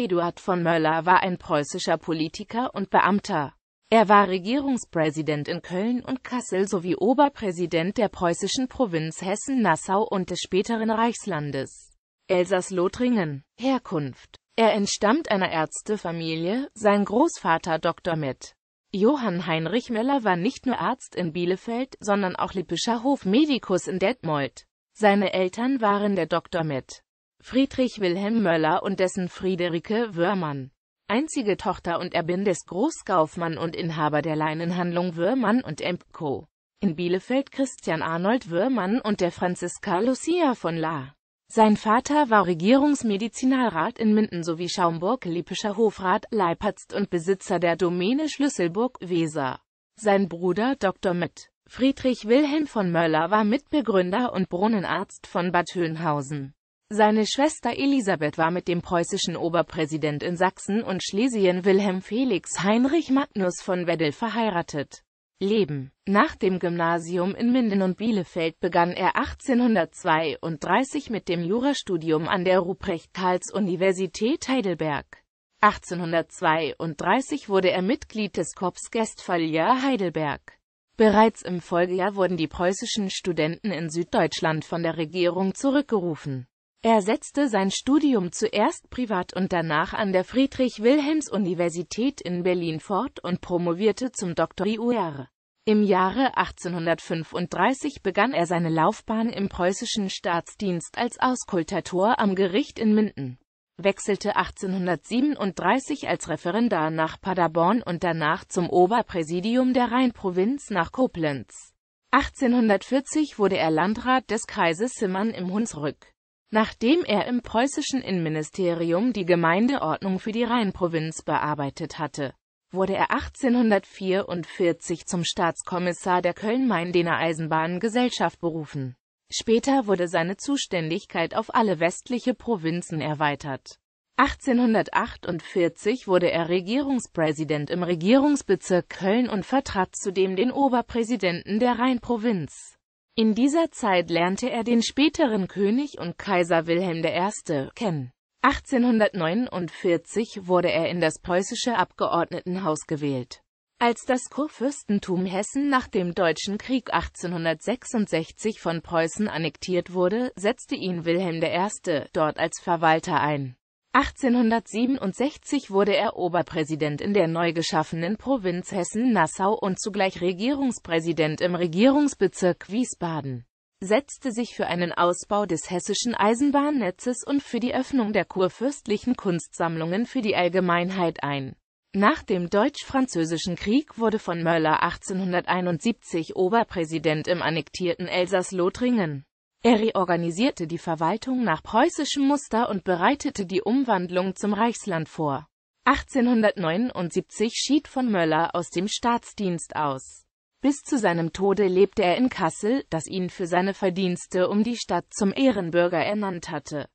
Eduard von Möller war ein preußischer Politiker und Beamter. Er war Regierungspräsident in Köln und Kassel sowie Oberpräsident der preußischen Provinz Hessen-Nassau und des späteren Reichslandes Elsass-Lothringen. Herkunft Er entstammt einer Ärztefamilie, sein Großvater Dr. Med. Johann Heinrich Möller war nicht nur Arzt in Bielefeld, sondern auch lippischer Hofmedikus in Detmold. Seine Eltern waren der Dr. Med. Friedrich Wilhelm Möller und dessen Friederike Wöhrmann. Einzige Tochter und Erbin des Großkaufmann und Inhaber der Leinenhandlung Wöhrmann und Emp in Bielefeld Christian Arnold Wöhrmann und der Franziska Lucia von La. Sein Vater war Regierungsmedizinalrat in Minden sowie Schaumburg-Lippischer Hofrat, Leiparzt und Besitzer der Domäne Schlüsselburg-Weser. Sein Bruder Dr. Mitt. Friedrich Wilhelm von Möller war Mitbegründer und Brunnenarzt von Bad Höhenhausen. Seine Schwester Elisabeth war mit dem preußischen Oberpräsident in Sachsen und Schlesien Wilhelm Felix Heinrich Magnus von Weddel verheiratet. Leben Nach dem Gymnasium in Minden und Bielefeld begann er 1832 mit dem Jurastudium an der Ruprecht-Karls-Universität Heidelberg. 1832 wurde er Mitglied des Korps Guestphalia Heidelberg. Bereits im Folgejahr wurden die preußischen Studenten in Süddeutschland von der Regierung zurückgerufen. Er setzte sein Studium zuerst privat und danach an der Friedrich-Wilhelms-Universität in Berlin fort und promovierte zum Doktor Iur. Im Jahre 1835 begann er seine Laufbahn im preußischen Staatsdienst als Auskultator am Gericht in Minden, wechselte 1837 als Referendar nach Paderborn und danach zum Oberpräsidium der Rheinprovinz nach Koblenz. 1840 wurde er Landrat des Kreises Simmern im Hunsrück nachdem er im preußischen Innenministerium die Gemeindeordnung für die Rheinprovinz bearbeitet hatte. Wurde er 1844 zum Staatskommissar der Köln-Maindener Eisenbahngesellschaft berufen. Später wurde seine Zuständigkeit auf alle westliche Provinzen erweitert. 1848 wurde er Regierungspräsident im Regierungsbezirk Köln und vertrat zudem den Oberpräsidenten der Rheinprovinz. In dieser Zeit lernte er den späteren König und Kaiser Wilhelm I. kennen. 1849 wurde er in das preußische Abgeordnetenhaus gewählt. Als das Kurfürstentum Hessen nach dem Deutschen Krieg 1866 von Preußen annektiert wurde, setzte ihn Wilhelm I. dort als Verwalter ein. 1867 wurde er Oberpräsident in der neu geschaffenen Provinz Hessen-Nassau und zugleich Regierungspräsident im Regierungsbezirk Wiesbaden, setzte sich für einen Ausbau des hessischen Eisenbahnnetzes und für die Öffnung der kurfürstlichen Kunstsammlungen für die Allgemeinheit ein. Nach dem Deutsch-Französischen Krieg wurde von Möller 1871 Oberpräsident im annektierten Elsass-Lothringen er reorganisierte die Verwaltung nach preußischem Muster und bereitete die Umwandlung zum Reichsland vor. 1879 schied von Möller aus dem Staatsdienst aus. Bis zu seinem Tode lebte er in Kassel, das ihn für seine Verdienste um die Stadt zum Ehrenbürger ernannt hatte